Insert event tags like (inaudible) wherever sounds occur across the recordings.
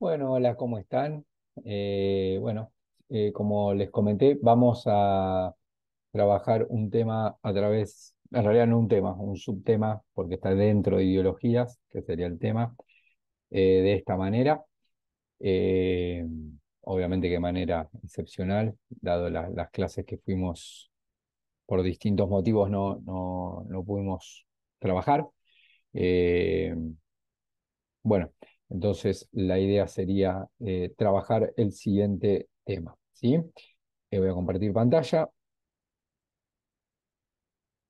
Bueno, hola, ¿cómo están? Eh, bueno, eh, como les comenté, vamos a trabajar un tema a través, en realidad no un tema, un subtema, porque está dentro de ideologías, que sería el tema, eh, de esta manera. obviamente que de manera excepcional, dado las clases que fuimos por distintos motivos no, no pudimos trabajar. bueno, entonces, la idea sería eh, trabajar el siguiente tema. ¿sí? Eh, voy a compartir pantalla.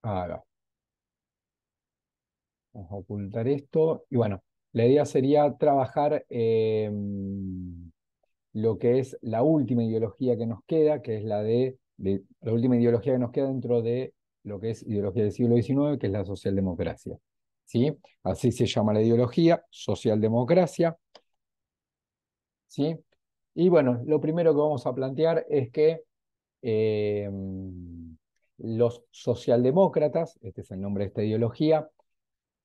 Vamos a ocultar esto. Y bueno, la idea sería trabajar eh, lo que es la última ideología que nos queda, que es la de, de la última ideología que nos queda dentro de lo que es ideología del siglo XIX, que es la socialdemocracia. Así se llama la ideología, socialdemocracia. Y bueno, lo primero que vamos a plantear es que eh, los socialdemócratas, este es el nombre de esta ideología,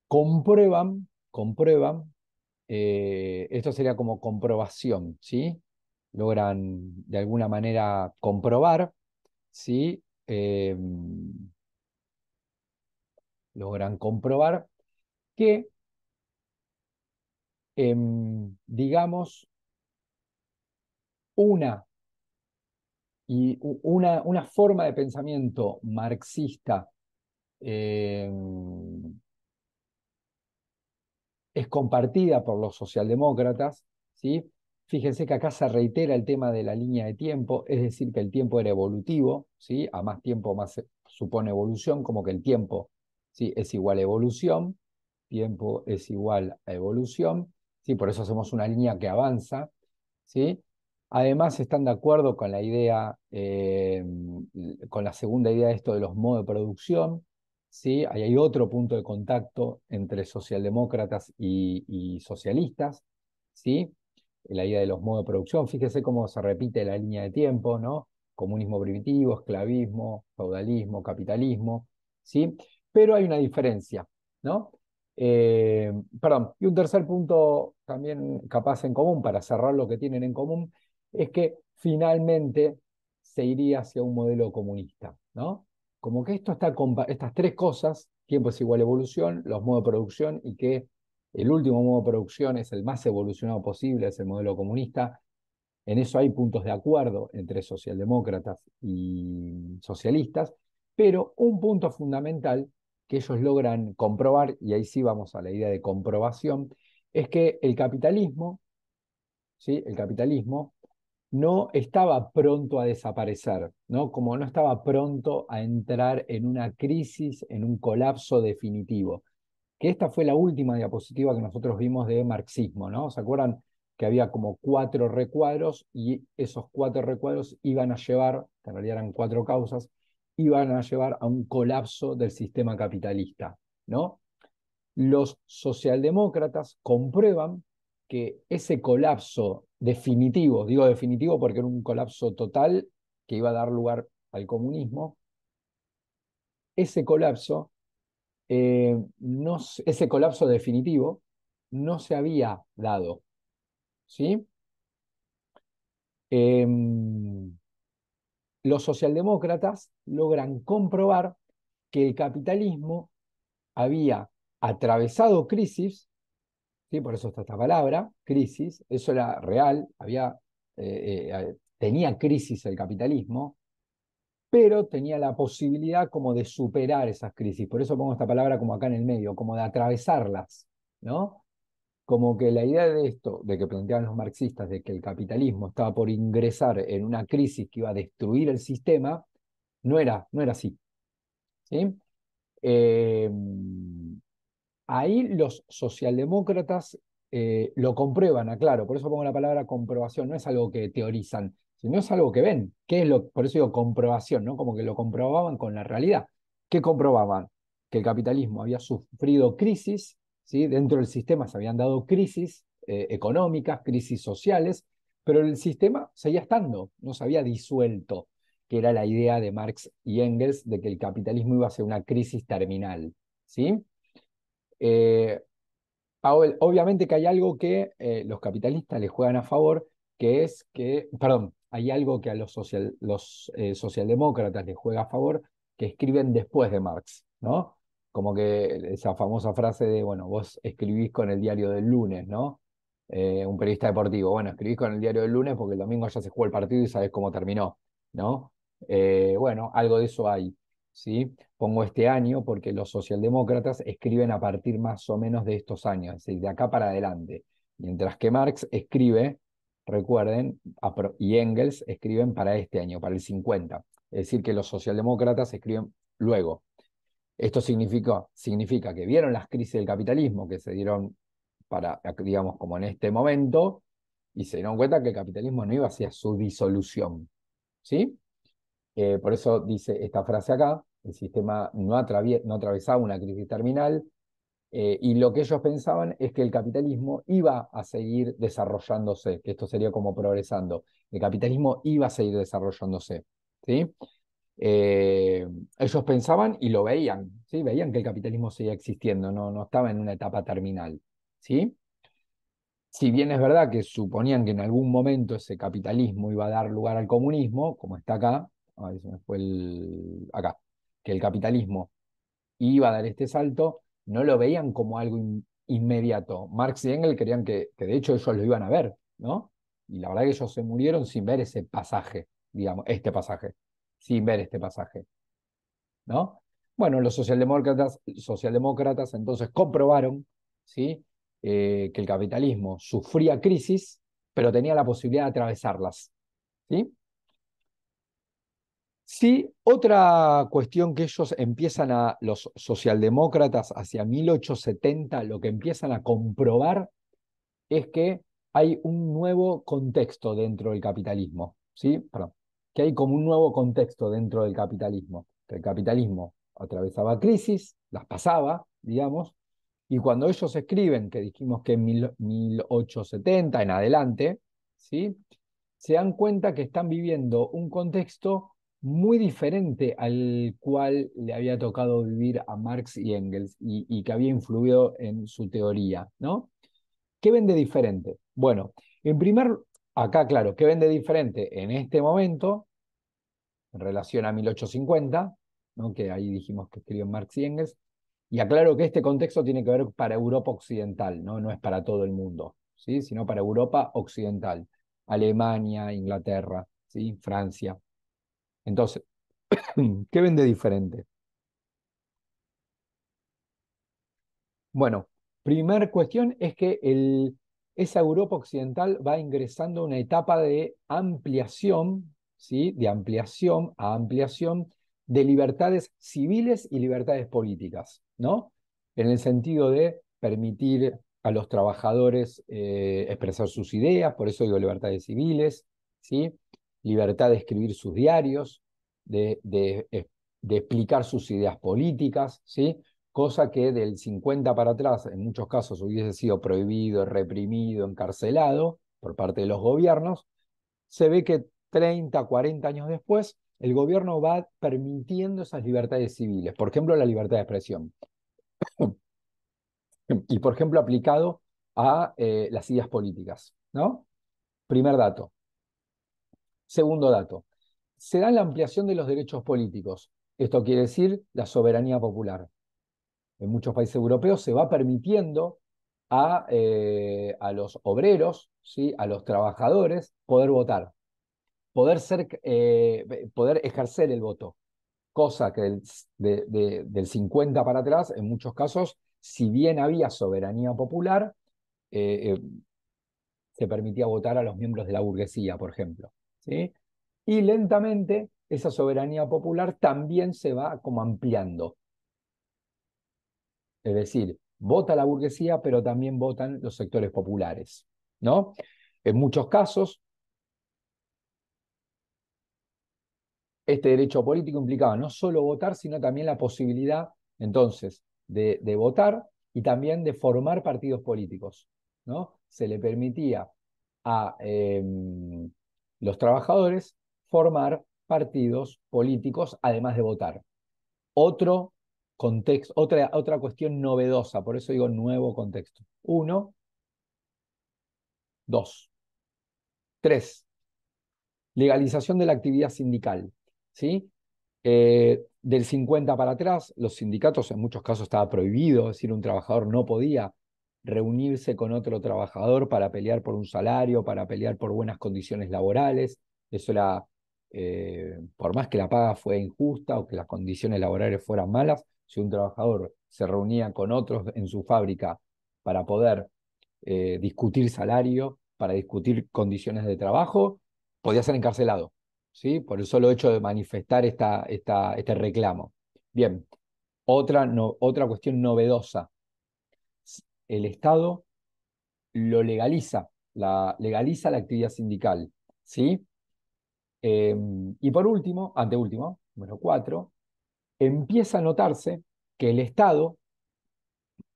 comprueban, comprueban, eh, esto sería como comprobación, ¿sí? Logran de alguna manera comprobar, ¿sí? Eh, logran comprobar que, em, digamos, una, y una, forma de pensamiento marxista em, es compartida por los socialdemócratas, ¿sí? Fíjense que acá se reitera el tema de la línea de tiempo, es decir, que el tiempo era evolutivo, ¿sí? a más tiempo más supone evolución, como que el tiempo ¿sí? es igual a evolución tiempo es igual a evolución, ¿sí? por eso hacemos una línea que avanza. ¿sí? Además, están de acuerdo con la idea, eh, con la segunda idea de esto de los modos de producción. ¿sí? Ahí hay otro punto de contacto entre socialdemócratas y, y socialistas. ¿sí? La idea de los modos de producción, fíjese cómo se repite la línea de tiempo, ¿no? Comunismo primitivo, esclavismo, feudalismo, capitalismo, ¿sí? Pero hay una diferencia, ¿no? Eh, perdón, y un tercer punto también capaz en común, para cerrar lo que tienen en común, es que finalmente se iría hacia un modelo comunista, ¿no? Como que esto está estas tres cosas, tiempo es igual evolución, los modos de producción y que el último modo de producción es el más evolucionado posible, es el modelo comunista. En eso hay puntos de acuerdo entre socialdemócratas y socialistas, pero un punto fundamental que ellos logran comprobar, y ahí sí vamos a la idea de comprobación, es que el capitalismo, ¿sí? el capitalismo no estaba pronto a desaparecer, ¿no? como no estaba pronto a entrar en una crisis, en un colapso definitivo. Que esta fue la última diapositiva que nosotros vimos de marxismo, ¿no? ¿Se acuerdan que había como cuatro recuadros y esos cuatro recuadros iban a llevar, que en realidad eran cuatro causas, iban a llevar a un colapso del sistema capitalista, ¿no? Los socialdemócratas comprueban que ese colapso definitivo, digo definitivo porque era un colapso total que iba a dar lugar al comunismo, ese colapso, eh, ese colapso definitivo no se había dado. ¿Sí? Em, los socialdemócratas logran comprobar que el capitalismo había atravesado crisis, ¿sí? por eso está esta palabra, crisis, eso era real, había, eh, eh, eh, tenía crisis el capitalismo, pero tenía la posibilidad como de superar esas crisis. Por eso pongo esta palabra como acá en el medio, como de atravesarlas, ¿no? como que la idea de esto, de que planteaban los marxistas, de que el capitalismo estaba por ingresar en una crisis que iba a destruir el sistema, no era, no era así. Eh, ahí los socialdemócratas eh, lo comprueban, aclaro, por eso pongo la palabra comprobación, no es algo que teorizan, sino es algo que ven, que es lo, por eso digo comprobación, ¿no? como que lo comprobaban con la realidad. ¿Qué comprobaban? Que el capitalismo había sufrido crisis Dentro del sistema se habían dado crisis eh, económicas, crisis sociales, pero el sistema seguía estando, no se había disuelto, que era la idea de Marx y Engels de que el capitalismo iba a ser una crisis terminal. ¿sí? Eh, obviamente que hay algo que eh, los capitalistas le juegan a favor, que es que, perdón, hay algo que a los, los socialdemócratas les juega a favor, que escriben después de Marx, ¿no? como que esa famosa frase de, bueno, vos escribís con el diario del lunes, ¿no? Eh, un periodista deportivo, bueno, escribís con el diario del lunes porque el domingo ya se jugó el partido y sabés cómo terminó, ¿no? Eh, bueno, algo de eso hay, ¿sí? Pongo este año porque los socialdemócratas escriben a partir más o menos de estos años, es decir de acá para adelante, mientras que Marx escribe, recuerden, y Engels escriben para este año, para el 50, es decir, que los socialdemócratas escriben luego, esto significa que vieron las crisis del capitalismo que se dieron para, digamos, como en este momento, y se dieron cuenta que el capitalismo no iba hacia su disolución. ¿Sí? Eh, por eso dice esta frase acá, el sistema no, atravesaba una crisis terminal, eh, y lo que ellos pensaban es que el capitalismo iba a seguir desarrollándose, que esto sería como progresando, el capitalismo iba a seguir desarrollándose. ¿sí? Eh, ellos pensaban y lo veían, ¿sí? veían que el capitalismo seguía existiendo, no, no estaba en una etapa terminal. ¿sí? Si bien es verdad que suponían que en algún momento ese capitalismo iba a dar lugar al comunismo, como está acá, acá, que el capitalismo iba a dar este salto, no lo veían como algo inmediato. Marx y Engels creían que, que de hecho ellos lo iban a ver, ¿no? Y la verdad que ellos se murieron sin ver ese pasaje, digamos, este pasaje sin ver este pasaje. ¿No? Bueno, los socialdemócratas, socialdemócratas entonces comprobaron ¿sí? Eh, que el capitalismo sufría crisis, pero tenía la posibilidad de atravesarlas. ¿sí? Sí, otra cuestión que ellos empiezan a, los socialdemócratas hacia 1870, lo que empiezan a comprobar es que hay un nuevo contexto dentro del capitalismo. ¿sí? Perdón que hay como un nuevo contexto dentro del capitalismo. Que el capitalismo atravesaba crisis, las pasaba, digamos, y cuando ellos escriben, que dijimos que en 1870 en adelante, ¿sí? se dan cuenta que están viviendo un contexto muy diferente al cual le había tocado vivir a Marx y Engels y, que había influido en su teoría, ¿no? ¿Qué ven de diferente? Bueno, en primer Acá, claro, ¿qué vende diferente en este momento en relación a 1850? ¿no? Que ahí dijimos que escribió Marx y Engels. Y aclaro que este contexto tiene que ver para Europa occidental, no, no es para todo el mundo, ¿sí? sino para Europa occidental, Alemania, Inglaterra, ¿sí? Francia. Entonces, (clears throat) ¿qué vende diferente? Bueno, primer cuestión es que el, esa Europa occidental va ingresando a una etapa de ampliación, ¿sí? de ampliación a ampliación de libertades civiles y libertades políticas, ¿no? En el sentido de permitir a los trabajadores eh, expresar sus ideas, por eso digo libertades civiles, ¿sí? libertad de escribir sus diarios, de, de, eh, de explicar sus ideas políticas, ¿sí? cosa que del 50 para atrás en muchos casos hubiese sido prohibido, reprimido, encarcelado por parte de los gobiernos, se ve que 30, 40 años después, el gobierno va permitiendo esas libertades civiles, por ejemplo, la libertad de expresión. (clears throat) y por ejemplo, aplicado a eh, las ideas políticas, ¿no? Primer dato. Segundo dato. Se da la ampliación de los derechos políticos. Esto quiere decir la soberanía popular en muchos países europeos, se va permitiendo eh, a, los obreros, ¿sí? a los trabajadores, poder votar, poder, ser, eh, poder ejercer el voto, cosa que del, 50 para atrás, en muchos casos, si bien había soberanía popular, eh, se permitía votar a los miembros de la burguesía, por ejemplo. ¿sí? Y lentamente esa soberanía popular también se va como ampliando es decir, vota la burguesía, pero también votan los sectores populares. ¿no? En muchos casos, este derecho político implicaba no solo votar, sino también la posibilidad, entonces, de, votar y también de formar partidos políticos. ¿no? Se le permitía a em, los trabajadores formar partidos políticos, además de votar. Otro contexto, otra, otra cuestión novedosa, por eso digo nuevo contexto. Uno, dos, tres, legalización de la actividad sindical, ¿sí? Eh, del 50 para atrás, los sindicatos en muchos casos estaba prohibido, es decir, un trabajador no podía reunirse con otro trabajador para pelear por un salario, para pelear por buenas condiciones laborales. Eso era, eh, por más que la paga fuera injusta o que las condiciones laborales fueran malas, si un trabajador se reunía con otros en su fábrica para poder eh, discutir salario, para discutir condiciones de trabajo, podía ser encarcelado, ¿sí? Por el solo hecho de manifestar esta, este reclamo. Bien, otra, otra cuestión novedosa. El Estado lo legaliza, la, legaliza la actividad sindical, ¿sí? Em, y por último, anteúltimo, número cuatro, empieza a notarse que el Estado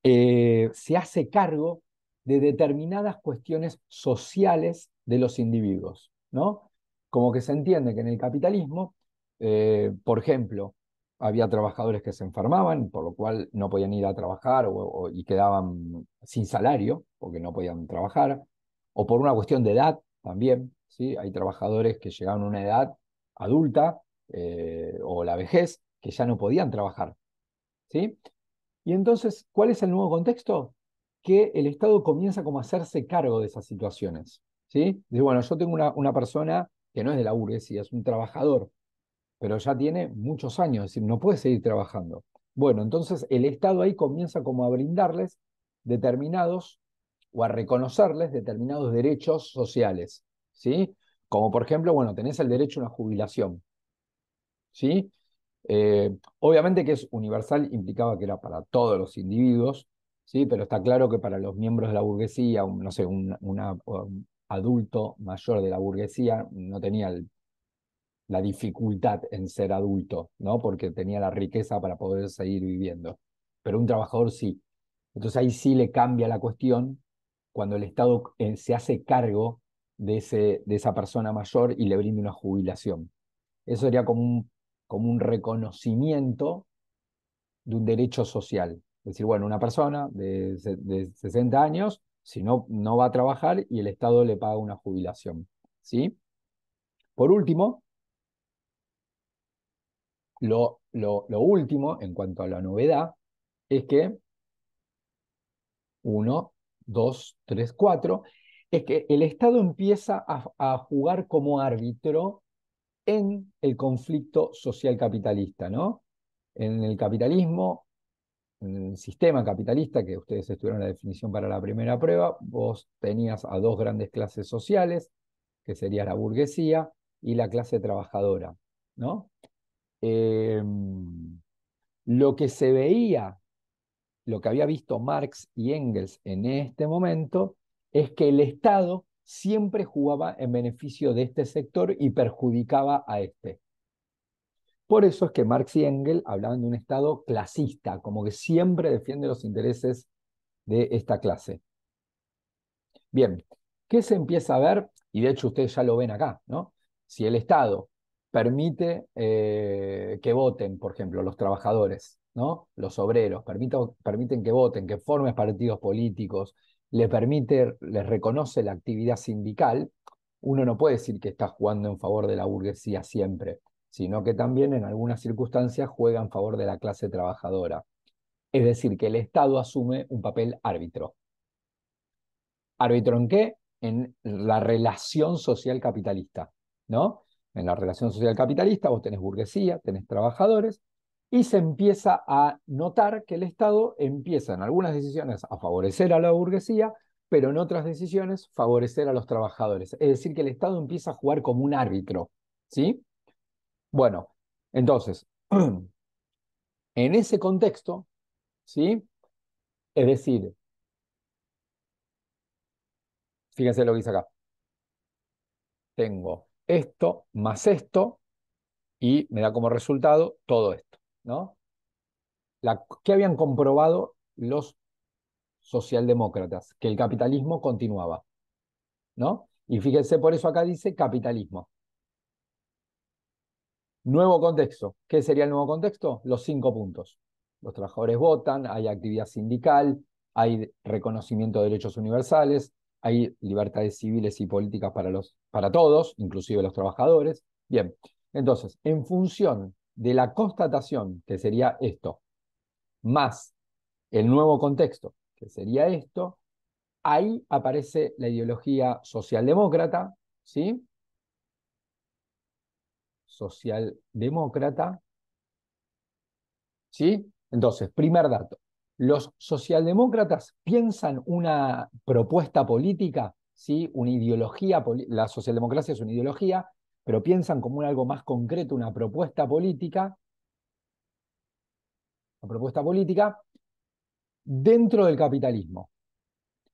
eh, se hace cargo de determinadas cuestiones sociales de los individuos, ¿no? Como que se entiende que en el capitalismo, eh, por ejemplo, había trabajadores que se enfermaban, por lo cual no podían ir a trabajar o, y quedaban sin salario porque no podían trabajar, o por una cuestión de edad también, ¿sí? Hay trabajadores que llegaban a una edad adulta eh, o la vejez que ya no podían trabajar. ¿sí? Y entonces, ¿cuál es el nuevo contexto? Que el Estado comienza como a hacerse cargo de esas situaciones. ¿sí? Dice, bueno, yo tengo una, persona que no es de la burguesía, es un trabajador, pero ya tiene muchos años, es decir, no puede seguir trabajando. Bueno, entonces el Estado ahí comienza como a brindarles determinados o a reconocerles determinados derechos sociales, ¿sí? Como por ejemplo, bueno, tenés el derecho a una jubilación, ¿sí? Eh, obviamente que es universal implicaba que era para todos los individuos, ¿sí? pero está claro que para los miembros de la burguesía, un, no sé, un, adulto mayor de la burguesía no tenía la dificultad en ser adulto, ¿no? porque tenía la riqueza para poder seguir viviendo, pero un trabajador sí. Entonces ahí sí le cambia la cuestión cuando el Estado eh, se hace cargo de, ese, de esa persona mayor y le brinda una jubilación. Eso sería como un como un reconocimiento de un derecho social. Es decir, bueno, una persona de, 60 años, si no, no va a trabajar y el Estado le paga una jubilación. ¿sí? Por último, lo, último en cuanto a la novedad es que uno dos tres cuatro es que el Estado empieza a, jugar como árbitro en el conflicto social capitalista, ¿no? En el capitalismo, en el sistema capitalista, que ustedes estuvieron la definición para la primera prueba, vos tenías a dos grandes clases sociales, que sería la burguesía y la clase trabajadora, ¿no? Em, lo que se veía, lo que había visto Marx y Engels en este momento, es que el Estado siempre jugaba en beneficio de este sector y perjudicaba a este. Por eso es que Marx y Engels hablaban de un Estado clasista, como que siempre defiende los intereses de esta clase. Bien, ¿qué se empieza a ver? Y de hecho ustedes ya lo ven acá, ¿no? Si el Estado permite eh, que voten, por ejemplo, los trabajadores, ¿no? los obreros, permiten que voten, que formen partidos políticos, le permite, les reconoce la actividad sindical, uno no puede decir que está jugando en favor de la burguesía siempre, sino que también en algunas circunstancias juega en favor de la clase trabajadora. Es decir, que el Estado asume un papel árbitro. ¿Árbitro en qué? En la relación social capitalista, ¿no? En la relación social capitalista vos tenés burguesía, tenés trabajadores, y se empieza a notar que el Estado empieza en algunas decisiones a favorecer a la burguesía, pero en otras decisiones favorecer a los trabajadores. Es decir, que el Estado empieza a jugar como un árbitro. ¿Sí? Bueno, entonces, (clears throat) en ese contexto, ¿sí? Es decir, fíjense lo que hice acá. Tengo esto más esto y me da como resultado todo esto. ¿no? La, ¿Qué habían comprobado los socialdemócratas? Que el capitalismo continuaba, ¿no? Y fíjense, por eso acá dice capitalismo. Nuevo contexto. ¿Qué sería el nuevo contexto? Los cinco puntos. Los trabajadores votan, hay actividad sindical, hay reconocimiento de derechos universales, hay libertades civiles y políticas para, los, para todos, inclusive los trabajadores. Bien, entonces, en función de la constatación, que sería esto, más el nuevo contexto, que sería esto, ahí aparece la ideología socialdemócrata, ¿sí? Socialdemócrata, ¿sí? Entonces, primer dato, los socialdemócratas piensan una propuesta política, ¿sí? Una ideología, la socialdemocracia es una ideología, pero piensan como algo más concreto, una propuesta política, una propuesta política dentro del capitalismo.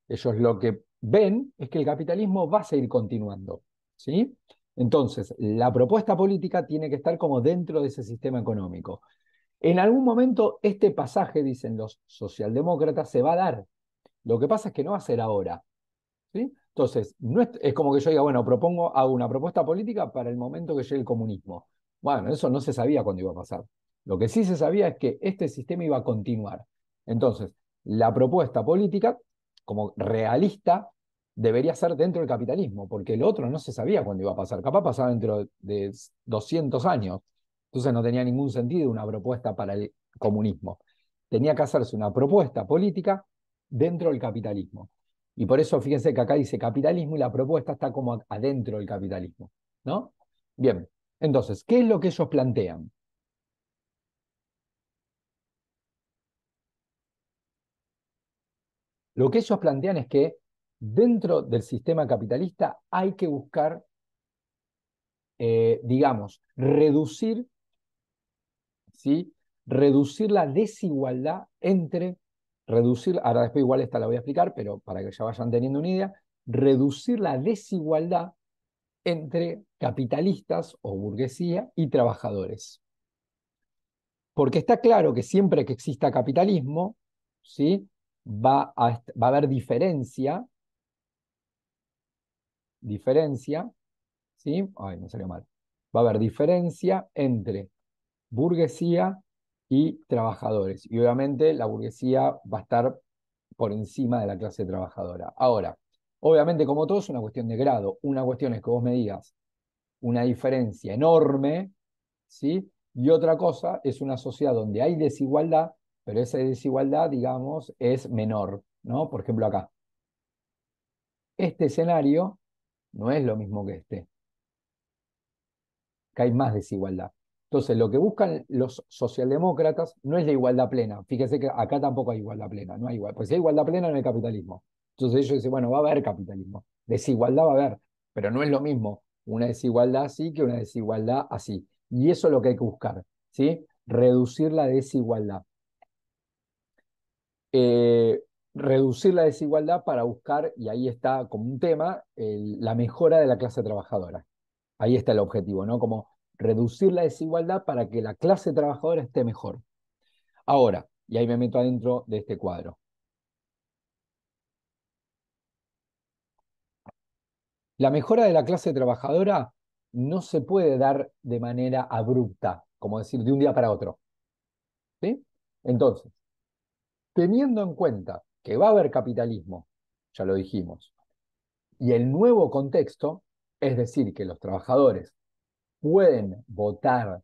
Ellos lo que ven es que el capitalismo va a seguir continuando, ¿sí? Entonces, la propuesta política tiene que estar como dentro de ese sistema económico. En algún momento este pasaje, dicen los socialdemócratas, se va a dar. Lo que pasa es que no va a ser ahora, entonces, no es, como que yo diga, bueno, propongo, hago una propuesta política para el momento que llegue el comunismo. Bueno, eso no se sabía cuándo iba a pasar. Lo que sí se sabía es que este sistema iba a continuar. Entonces, la propuesta política, como realista, debería ser dentro del capitalismo, porque el otro no se sabía cuándo iba a pasar. Capaz pasaba dentro de 200 años. Entonces no tenía ningún sentido una propuesta para el comunismo. Tenía que hacerse una propuesta política dentro del capitalismo. Y por eso fíjense que acá dice capitalismo y la propuesta está como adentro del capitalismo. ¿no? Bien, entonces, ¿qué es lo que ellos plantean? Lo que ellos plantean es que dentro del sistema capitalista hay que buscar, eh, digamos, reducir, ¿sí? reducir la desigualdad entre reducir, ahora después igual esta la voy a explicar, pero para que ya vayan teniendo una idea, reducir la desigualdad entre capitalistas o burguesía y trabajadores. Porque está claro que siempre que exista capitalismo, ¿sí? va, a, va a haber diferencia, diferencia, ¿sí? Ay, me salió mal. Va a haber diferencia entre burguesía y trabajadores. Y obviamente la burguesía va a estar por encima de la clase trabajadora. Ahora, obviamente como todo es una cuestión de grado, una cuestión es que vos me digas una diferencia enorme, ¿sí? Y otra cosa es una sociedad donde hay desigualdad, pero esa desigualdad, digamos, es menor, ¿no? Por ejemplo, acá. Este escenario no es lo mismo que este. Que hay más desigualdad. Entonces, lo que buscan los socialdemócratas no es la igualdad plena. Fíjese que acá tampoco hay igualdad plena, no hay igualdad. Pues si hay igualdad plena en el capitalismo. Entonces ellos dicen, bueno, va a haber capitalismo. Desigualdad va a haber, pero no es lo mismo una desigualdad así que una desigualdad así. Y eso es lo que hay que buscar, ¿sí? Reducir la desigualdad. Eh, reducir la desigualdad para buscar, y ahí está como un tema, la mejora de la clase trabajadora. Ahí está el objetivo, ¿no? Como reducir la desigualdad para que la clase trabajadora esté mejor. Ahora, y ahí me meto adentro de este cuadro. La mejora de la clase trabajadora no se puede dar de manera abrupta, como decir, de un día para otro. ¿Sí? Entonces, teniendo en cuenta que va a haber capitalismo, ya lo dijimos, y el nuevo contexto, es decir, que los trabajadores pueden votar,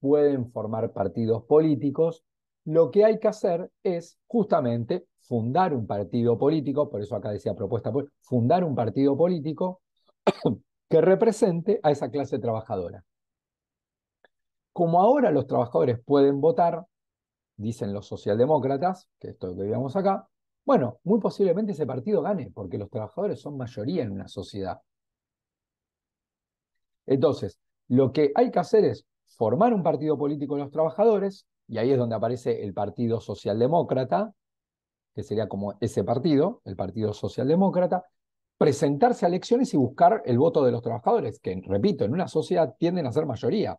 pueden formar partidos políticos, lo que hay que hacer es justamente fundar un partido político, por eso acá decía propuesta, pues, fundar un partido político (coughs) que represente a esa clase trabajadora. Como ahora los trabajadores pueden votar, dicen los socialdemócratas, que esto que digamos acá, bueno, muy posiblemente ese partido gane, porque los trabajadores son mayoría en una sociedad. Entonces, lo que hay que hacer es formar un partido político de los trabajadores, y ahí es donde aparece el Partido Socialdemócrata, que sería como ese partido, el Partido Socialdemócrata, presentarse a elecciones y buscar el voto de los trabajadores, que, repito, en una sociedad tienden a ser mayoría.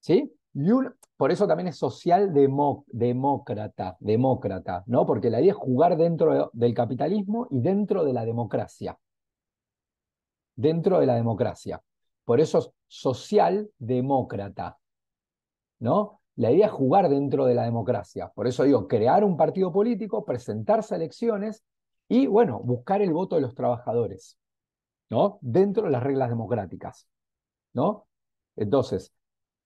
¿Sí? Y por eso también es socialdemócrata, demócrata, ¿no? Porque la idea es jugar dentro del capitalismo y dentro de la democracia. Dentro de la democracia. Por eso es socialdemócrata. ¿no? La idea es jugar dentro de la democracia. Por eso digo, crear un partido político, presentarse a elecciones y, bueno, buscar el voto de los trabajadores, ¿no? Dentro de las reglas democráticas, ¿no? Entonces,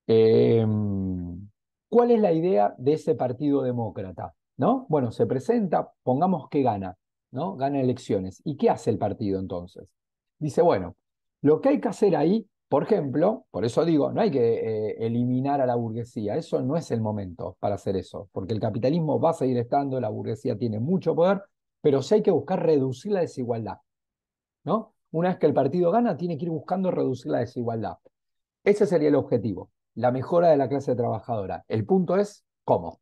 em, ¿cuál es la idea de ese partido demócrata? ¿No? Bueno, se presenta, pongamos que gana, ¿no? Gana elecciones. ¿Y qué hace el partido entonces? Dice, bueno, lo que hay que hacer ahí, por ejemplo, por eso digo, no hay que eh, eliminar a la burguesía, eso no es el momento para hacer eso, porque el capitalismo va a seguir estando, la burguesía tiene mucho poder, pero sí hay que buscar reducir la desigualdad. ¿no? Una vez que el partido gana, tiene que ir buscando reducir la desigualdad. Ese sería el objetivo, la mejora de la clase trabajadora. El punto es cómo,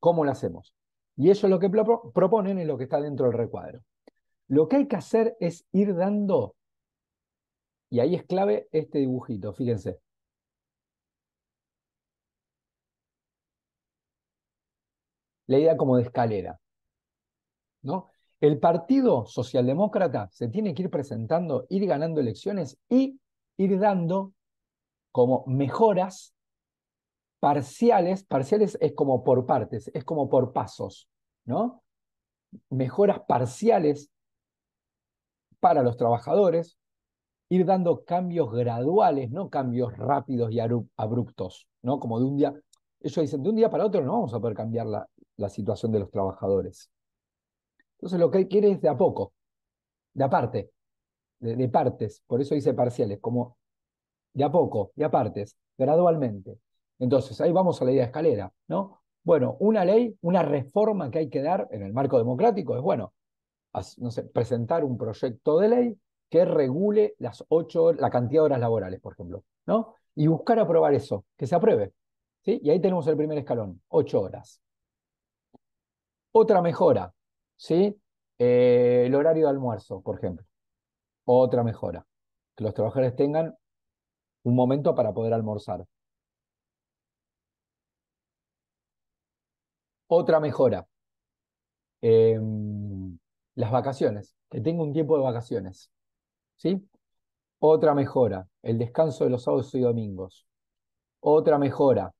cómo lo hacemos. Y eso es lo que proponen en lo que está dentro del recuadro. Lo que hay que hacer es ir dando y ahí es clave este dibujito, fíjense. La idea como de escalera. ¿no? El Partido Socialdemócrata se tiene que ir presentando, ir ganando elecciones y ir dando como mejoras parciales. Parciales es como por partes, es como por pasos, ¿no? Mejoras parciales para los trabajadores, ir dando cambios graduales, no cambios rápidos y abruptos, ¿no? Como de un día, ellos dicen, de un día para otro no vamos a poder cambiar la, situación de los trabajadores. Entonces lo que quiere es de a poco, de aparte, de, partes, por eso dice parciales, como de a poco, de a gradualmente. Entonces, ahí vamos a la idea de escalera, ¿no? Bueno, una ley, una reforma que hay que dar en el marco democrático es, bueno, no presentar un proyecto de ley que regule las ocho, la cantidad de horas laborales, por ejemplo, ¿no? Y buscar aprobar eso, que se apruebe. ¿sí? Y ahí tenemos el primer escalón, ocho horas. Otra mejora, ¿sí? Eh, el horario de almuerzo, por ejemplo. Otra mejora. Que los trabajadores tengan un momento para poder almorzar. Otra mejora. Em, las vacaciones, que tenga un tiempo de vacaciones. ¿sí? Otra mejora, el descanso de los sábados y domingos. Otra mejora.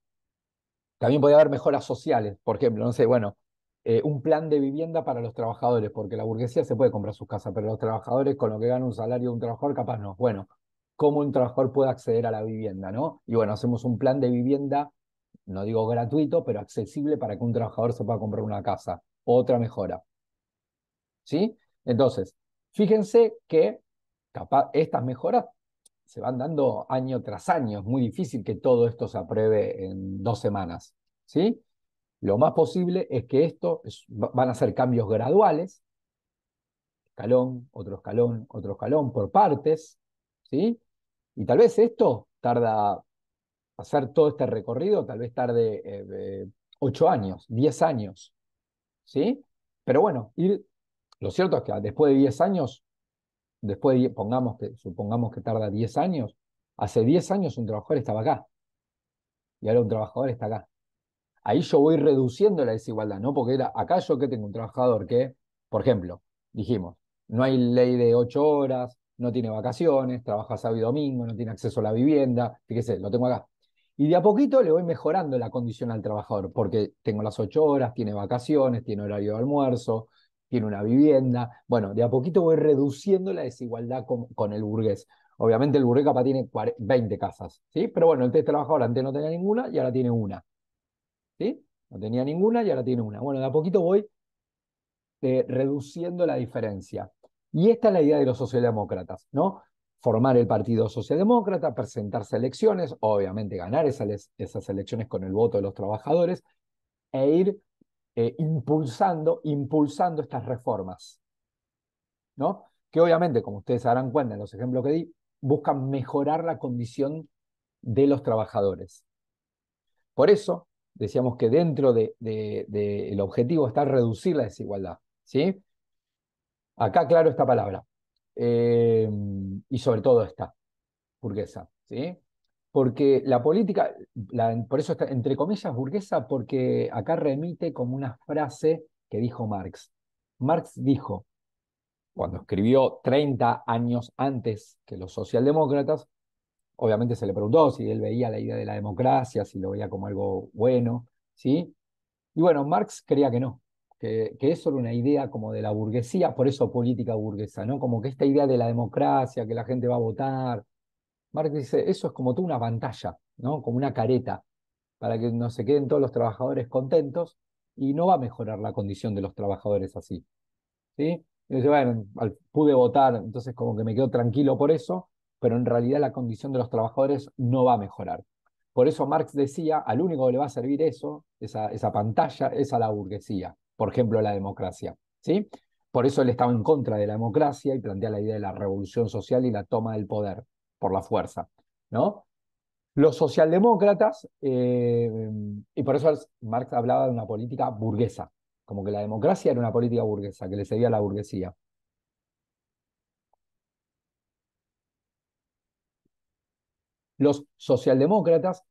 También puede haber mejoras sociales, por ejemplo, no sé, bueno, eh, un plan de vivienda para los trabajadores, porque la burguesía se puede comprar sus casas, pero los trabajadores con lo que gana un salario de un trabajador, capaz no. Bueno, cómo un trabajador puede acceder a la vivienda, ¿no? Y bueno, hacemos un plan de vivienda, no digo gratuito, pero accesible para que un trabajador se pueda comprar una casa. Otra mejora. ¿Sí? Entonces, fíjense que estas mejoras se van dando año tras año. Es muy difícil que todo esto se apruebe en dos semanas. ¿sí? Lo más posible es que esto van a ser cambios graduales, escalón, otro escalón, otro escalón, por partes. ¿sí? Y tal vez esto tarda, hacer todo este recorrido, tal vez tarde eh, eh, ocho años, diez años. ¿sí? Pero bueno, lo cierto es que después de diez años después pongamos que, supongamos que tarda 10 años, hace 10 años un trabajador estaba acá y ahora un trabajador está acá. Ahí yo voy reduciendo la desigualdad, ¿no? Porque era acá yo que tengo un trabajador que, por ejemplo, dijimos, no hay ley de 8 horas, no tiene vacaciones, trabaja sábado y domingo, no tiene acceso a la vivienda, fíjese, lo tengo acá. Y de a poquito le voy mejorando la condición al trabajador, porque tengo las 8 horas, tiene vacaciones, tiene horario de almuerzo, tiene una vivienda. Bueno, de a poquito voy reduciendo la desigualdad con, el burgués. Obviamente el burgués capaz tiene 20 casas, ¿sí? Pero bueno, el trabajador antes no tenía ninguna y ahora tiene una. ¿Sí? No tenía ninguna y ahora tiene una. Bueno, de a poquito voy eh, reduciendo la diferencia. Y esta es la idea de los socialdemócratas, ¿no? Formar el Partido Socialdemócrata, presentarse a elecciones, obviamente ganar esas, esas elecciones con el voto de los trabajadores e ir eh, impulsando, impulsando estas reformas, ¿no? Que obviamente, como ustedes se darán cuenta en los ejemplos que di, buscan mejorar la condición de los trabajadores. Por eso, decíamos que dentro del de, objetivo está reducir la desigualdad, ¿sí? Acá, claro, esta palabra, eh, y sobre todo esta, burguesa, ¿sí? porque la política, por eso está entre comillas burguesa, porque acá remite como una frase que dijo Marx. Marx dijo, cuando escribió 30 años antes que los socialdemócratas, obviamente se le preguntó si él veía la idea de la democracia, si lo veía como algo bueno, ¿sí? Y bueno, Marx creía que no, que, es eso una idea como de la burguesía, por eso política burguesa, ¿no? Como que esta idea de la democracia, que la gente va a votar, Marx dice, eso es como tú una pantalla, ¿no? como una careta, para que no se queden todos los trabajadores contentos y no va a mejorar la condición de los trabajadores así. ¿sí? bueno, pude votar, entonces como que me quedo tranquilo por eso, pero en realidad la condición de los trabajadores no va a mejorar. Por eso Marx decía, al único que le va a servir eso, esa, esa pantalla, es a la burguesía, por ejemplo, la democracia. ¿sí? Por eso él estaba en contra de la democracia y plantea la idea de la revolución social y la toma del poder por la fuerza, ¿no? Los socialdemócratas, eh, y por eso Marx hablaba de una política burguesa, como que la democracia era una política burguesa, que le seguía a la burguesía. Los socialdemócratas,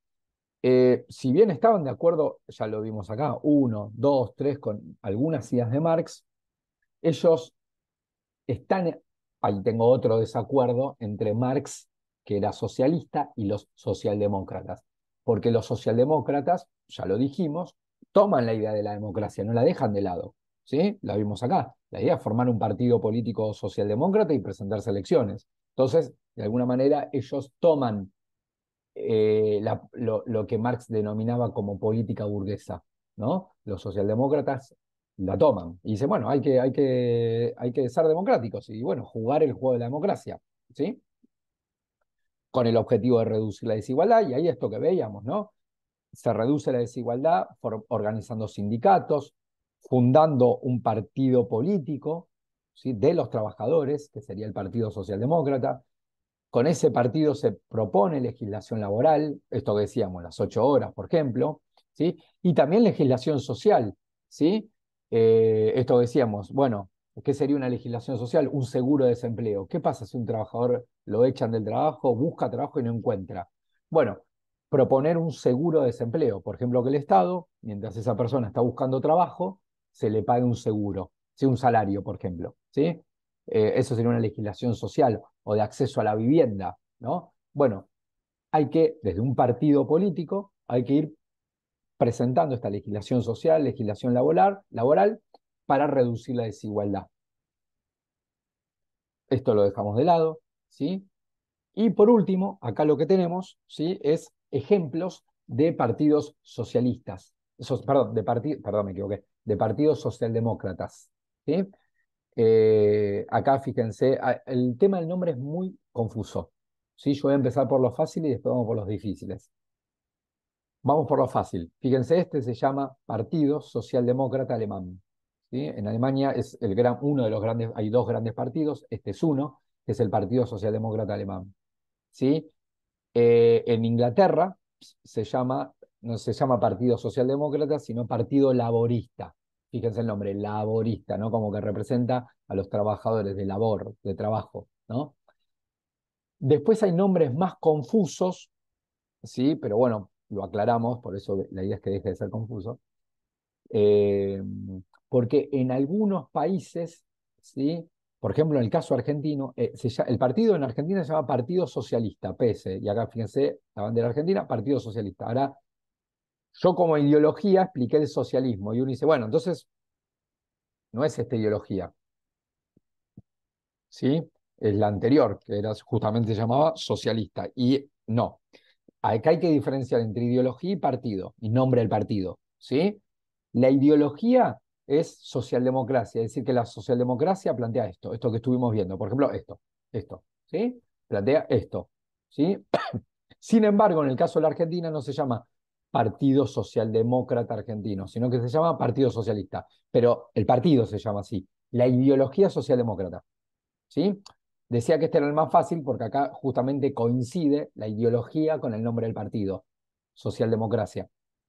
eh, si bien estaban de acuerdo, ya lo vimos acá, uno, dos, tres, con algunas ideas de Marx, ellos están, ahí tengo otro desacuerdo entre Marx que era socialista, y los socialdemócratas. Porque los socialdemócratas, ya lo dijimos, toman la idea de la democracia, no la dejan de lado. ¿sí? La vimos acá. La idea es formar un partido político socialdemócrata y presentarse a elecciones. Entonces, de alguna manera, ellos toman eh, lo, que Marx denominaba como política burguesa. ¿no? Los socialdemócratas la toman y dicen, bueno, hay que, hay que, hay que ser democráticos y, bueno, jugar el juego de la democracia. ¿sí? con el objetivo de reducir la desigualdad, y ahí esto que veíamos, ¿no? Se reduce la desigualdad organizando sindicatos, fundando un partido político ¿sí? de los trabajadores, que sería el Partido Socialdemócrata. Con ese partido se propone legislación laboral, esto que decíamos, las ocho horas, por ejemplo, ¿sí? y también legislación social. ¿sí? Eh, esto decíamos, bueno, ¿Qué sería una legislación social? Un seguro de desempleo. ¿Qué pasa si un trabajador lo echan del trabajo, busca trabajo y no encuentra? Bueno, proponer un seguro de desempleo. Por ejemplo, que el Estado, mientras esa persona está buscando trabajo, se le pague un seguro, un salario, por ejemplo. ¿sí? Eh, eso sería una legislación social o de acceso a la vivienda. ¿no? Bueno, hay que, desde un partido político, hay que ir presentando esta legislación social, legislación laboral para reducir la desigualdad. Esto lo dejamos de lado, ¿sí? Y por último, acá lo que tenemos, ¿sí? Es ejemplos de partidos socialistas, perdón, de perdón, me equivoqué, de partidos socialdemócratas, eh, acá fíjense, el tema del nombre es muy confuso, ¿sí? Yo voy a empezar por lo fácil y después vamos por los difíciles. Vamos por lo fácil. Fíjense, este se llama Partido Socialdemócrata Alemán. En Alemania es el gran, uno de los grandes, hay dos grandes partidos, este es uno, que es el Partido Socialdemócrata Alemán. ¿sí? Eh, en Inglaterra se llama, no se llama Partido Socialdemócrata, sino Partido Laborista. Fíjense el nombre, laborista, ¿no? Como que representa a los trabajadores de labor, de trabajo, ¿no? Después hay nombres más confusos, ¿sí? Pero bueno, lo aclaramos, por eso la idea es que deje de ser confuso. Eh, porque en algunos países, ¿sí? por ejemplo, en el caso argentino, eh, el partido en Argentina se llama Partido Socialista, PS, e, y acá fíjense la bandera argentina, Partido Socialista. Ahora, yo como ideología expliqué el socialismo, y uno dice, bueno, entonces no es esta ideología, ¿sí? Es la anterior, que era, justamente se llamaba socialista, y no. Acá hay que diferenciar entre ideología y partido, y nombre del partido, ¿sí? La ideología es socialdemocracia, es decir, que la socialdemocracia plantea esto, esto que estuvimos viendo, por ejemplo, esto, esto, ¿sí? Plantea esto, ¿sí? (coughs) Sin embargo, en el caso de la Argentina no se llama Partido Socialdemócrata Argentino, sino que se llama Partido Socialista, pero el partido se llama así, la ideología socialdemócrata, ¿sí? Decía que este era el más fácil porque acá justamente coincide la ideología con el nombre del partido, socialdemocracia,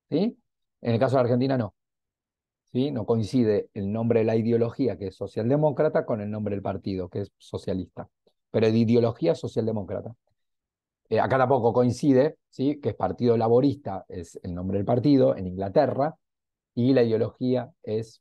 ¿sí? En el caso de la Argentina no. No coincide el nombre de la ideología, que es socialdemócrata, con el nombre del partido, que es socialista. Pero de ideología socialdemócrata. Eh, acá tampoco coincide, ¿sí? que es Partido Laborista, es el nombre del partido en Inglaterra, y la ideología es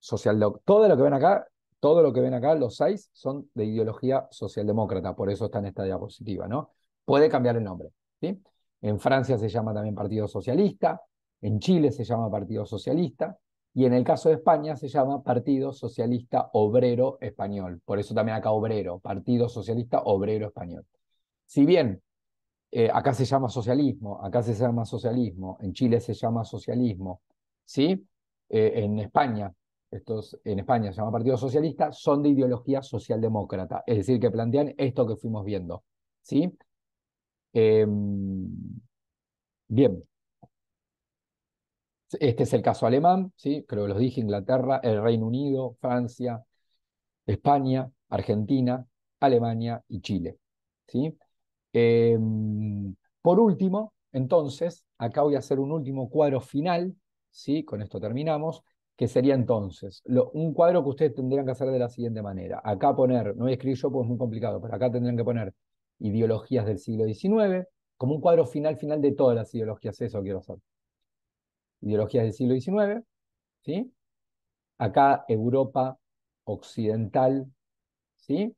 socialdemócrata. Todo lo que ven acá, todo lo que ven acá, los seis, son de ideología socialdemócrata, por eso está en esta diapositiva, ¿no? Puede cambiar el nombre. ¿sí? En Francia se llama también Partido Socialista, en Chile se llama Partido Socialista, y en el caso de España se llama Partido Socialista Obrero Español. Por eso también acá obrero, Partido Socialista Obrero Español. Si bien eh, acá se llama socialismo, acá se llama socialismo, en Chile se llama socialismo, ¿sí? Eh, en España, estos en España se llama Partido Socialista, son de ideología socialdemócrata. Es decir, que plantean esto que fuimos viendo, ¿sí? Em, bien. Este es el caso alemán, ¿sí? creo que los dije, Inglaterra, el Reino Unido, Francia, España, Argentina, Alemania y Chile. ¿sí? Em, por último, entonces, acá voy a hacer un último cuadro final, ¿sí? con esto terminamos, que sería entonces un cuadro que ustedes tendrían que hacer de la siguiente manera. Acá poner, no voy a escribir yo porque es muy complicado, pero acá tendrían que poner ideologías del siglo XIX, como un cuadro final, final de todas las ideologías, eso quiero hacer ideologías del siglo XIX, ¿sí? Acá Europa occidental, ¿sí?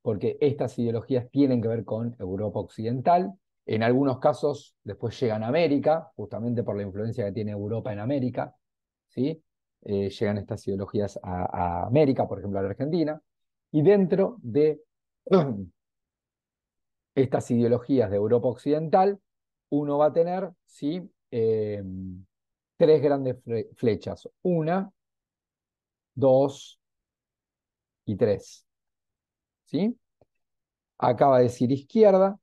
Porque estas ideologías tienen que ver con Europa occidental. En algunos casos después llegan a América, justamente por la influencia que tiene Europa en América, ¿sí? Eh, llegan estas ideologías a, América, por ejemplo a la Argentina, y dentro de (clears throat) estas ideologías de Europa Occidental, uno va a tener ¿sí? Eh, tres grandes flechas. Una, dos y tres. ¿Sí? Acaba de decir izquierda,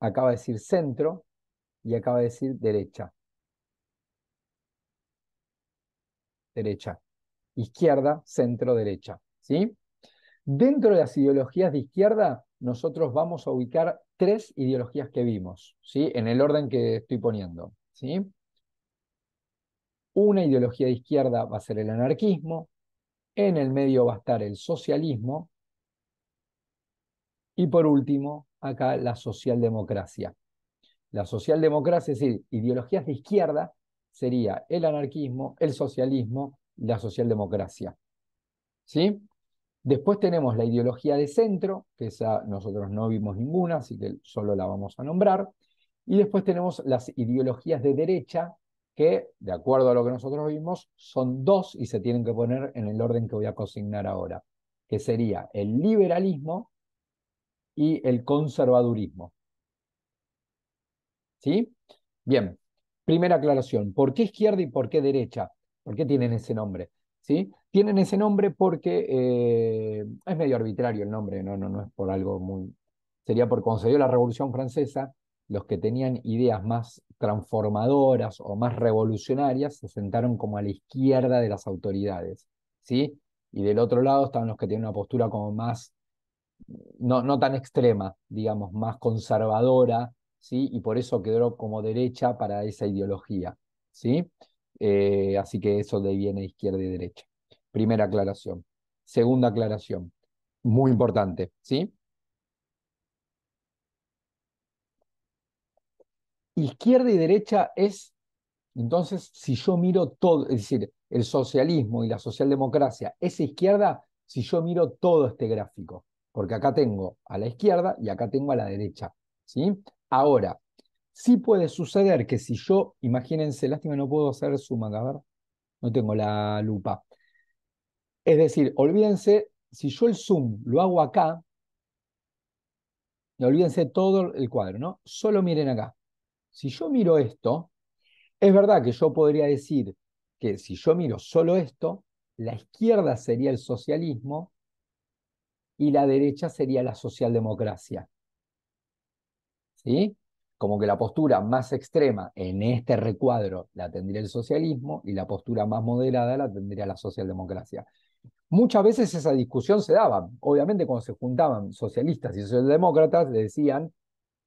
acaba de decir centro y acaba de decir derecha. Derecha. Izquierda, centro, derecha. ¿Sí? Dentro de las ideologías de izquierda, nosotros vamos a ubicar tres ideologías que vimos, ¿sí? En el orden que estoy poniendo, ¿sí? Una ideología de izquierda va a ser el anarquismo, en el medio va a estar el socialismo y por último, acá la socialdemocracia. La socialdemocracia, es decir, ideologías de izquierda, sería el anarquismo, el socialismo y la socialdemocracia. ¿Sí? Después tenemos la ideología de centro, que esa nosotros no vimos ninguna, así que solo la vamos a nombrar. Y después tenemos las ideologías de derecha, que, de acuerdo a lo que nosotros vimos, son dos y se tienen que poner en el orden que voy a consignar ahora, que sería el liberalismo y el conservadurismo. ¿Sí? Bien, primera aclaración. ¿Por qué izquierda y por qué derecha? ¿Por qué tienen ese nombre? ¿Sí? Tienen ese nombre porque eh, es medio arbitrario el nombre, no, no, no es por algo muy... Sería por cuando se dio la Revolución Francesa, los que tenían ideas más transformadoras o más revolucionarias se sentaron como a la izquierda de las autoridades, ¿sí? Y del otro lado están los que tienen una postura como más, no, tan extrema, digamos, más conservadora, ¿sí? Y por eso quedó como derecha para esa ideología, ¿sí? Eh, así que eso de viene izquierda y derecha. Primera aclaración. Segunda aclaración, muy importante, ¿sí? izquierda y derecha es, entonces, si yo miro todo, es decir, el socialismo y la socialdemocracia es izquierda, si yo miro todo este gráfico, porque acá tengo a la izquierda y acá tengo a la derecha. ¿sí? Ahora, sí puede suceder que si yo, imagínense, lástima no puedo hacer zoom a ver, no tengo la lupa. Es decir, olvídense, si yo el zoom lo hago acá, olvídense todo el cuadro, ¿no? Solo miren acá si yo miro esto, es verdad que yo podría decir que si yo miro solo esto, la izquierda sería el socialismo y la derecha sería la socialdemocracia. ¿Sí? Como que la postura más extrema en este recuadro la tendría el socialismo y la postura más moderada la tendría la socialdemocracia. Muchas veces esa discusión se daba. Obviamente cuando se juntaban socialistas y socialdemócratas decían,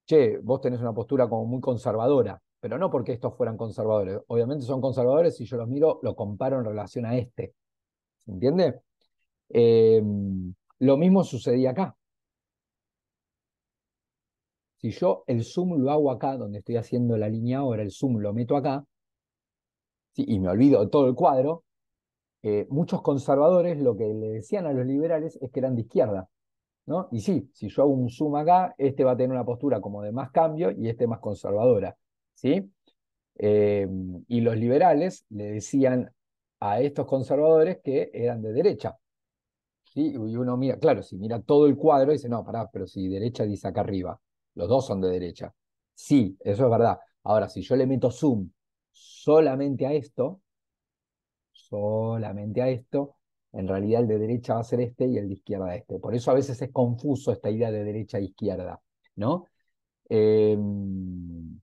che, vos tenés una postura como muy conservadora, pero no porque estos fueran conservadores. Obviamente son conservadores y yo los miro, lo comparo en relación a este. ¿Se entiende? Em, lo mismo sucedía acá. Si yo el zoom lo hago acá, donde estoy haciendo la línea ahora, el zoom lo meto acá, y me olvido de todo el cuadro, eh, muchos conservadores lo que le decían a los liberales es que eran de izquierda. Y sí, si yo hago un zoom acá, este va a tener una postura como de más cambio y este más conservadora, ¿sí? Em, y los liberales le decían a estos conservadores que eran de derecha, Y uno mira, claro, si mira todo el cuadro, dice, no, pará, pero si derecha dice acá arriba, los dos son de derecha. Sí, eso es verdad. Ahora, si yo le meto zoom solamente a esto, solamente a esto, en realidad el de derecha va a ser este y el de izquierda este. Por eso a veces es confuso esta idea de derecha e izquierda, ¿no? Em,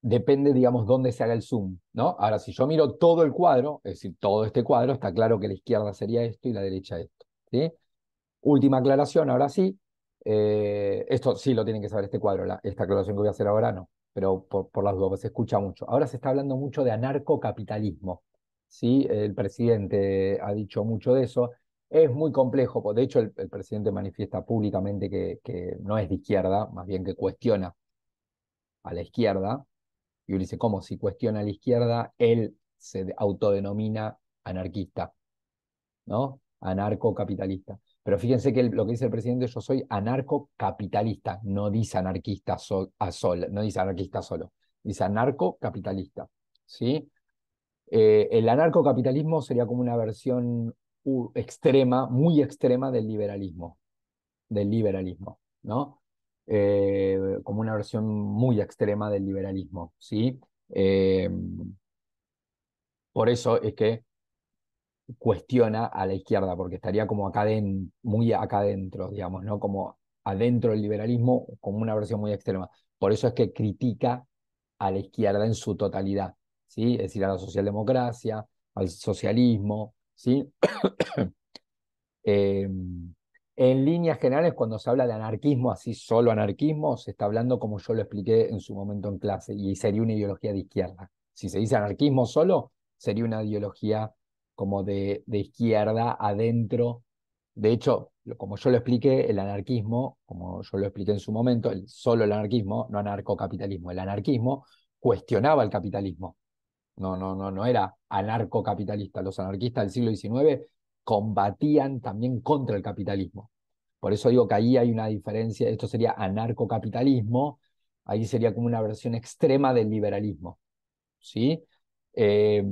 depende, digamos, dónde se haga el zoom, ¿no? Ahora, si yo miro todo el cuadro, es decir, todo este cuadro, está claro que la izquierda sería esto y la derecha esto, ¿sí? Última aclaración, ahora sí. Eh, esto sí lo tienen que saber este cuadro, la, esta aclaración que voy a hacer ahora no, pero por, por las dudas, se escucha mucho. Ahora se está hablando mucho de anarcocapitalismo, ¿sí? El presidente ha dicho mucho de eso. Es muy complejo, de hecho el, presidente manifiesta públicamente que, no es de izquierda, más bien que cuestiona a la izquierda. Y uno dice, ¿cómo? Si cuestiona a la izquierda, él se autodenomina anarquista, ¿no? Anarcocapitalista. Pero fíjense que lo que dice el presidente, yo soy anarcocapitalista, no dice anarquista a sol, no dice anarquista solo, dice anarcocapitalista, ¿sí? Eh, el anarcocapitalismo sería como una versión extrema, muy extrema del liberalismo, del liberalismo, ¿no? Eh, como una versión muy extrema del liberalismo, ¿sí? Eh, por eso es que cuestiona a la izquierda, porque estaría como acá muy acá adentro, digamos, ¿no? Como adentro del liberalismo, como una versión muy extrema. Por eso es que critica a la izquierda en su totalidad es decir, a la socialdemocracia, al socialismo. ¿sí? (coughs) Em, en líneas generales, cuando se habla de anarquismo, así solo anarquismo, se está hablando como yo lo expliqué en su momento en clase, y sería una ideología de izquierda. Si se dice anarquismo solo, sería una ideología como de, izquierda adentro. De hecho, como yo lo expliqué, el anarquismo, como yo lo expliqué en su momento, el, solo el anarquismo, no anarcocapitalismo, el anarquismo cuestionaba el capitalismo no, no, no, no era anarcocapitalista. Los anarquistas del siglo XIX combatían también contra el capitalismo. Por eso digo que ahí hay una diferencia, esto sería anarcocapitalismo, ahí sería como una versión extrema del liberalismo. ¿Sí? Eh,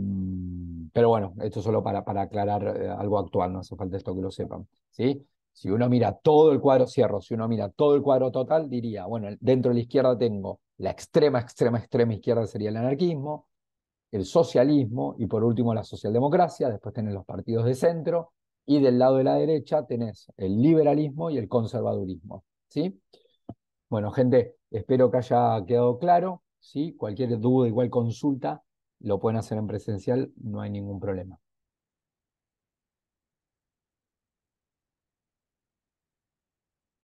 pero bueno, esto solo para, para aclarar eh, algo actual, no hace falta esto que lo sepan. ¿sí? Si uno mira todo el cuadro, cierro, si uno mira todo el cuadro total, diría, bueno, dentro de la izquierda tengo la extrema, extrema, extrema izquierda sería el anarquismo, el socialismo y por último la socialdemocracia, después tenés los partidos de centro y del lado de la derecha tenés el liberalismo y el conservadurismo. ¿sí? Bueno, gente, espero que haya quedado claro. ¿sí? Cualquier duda, igual consulta, lo pueden hacer en presencial, no hay ningún problema.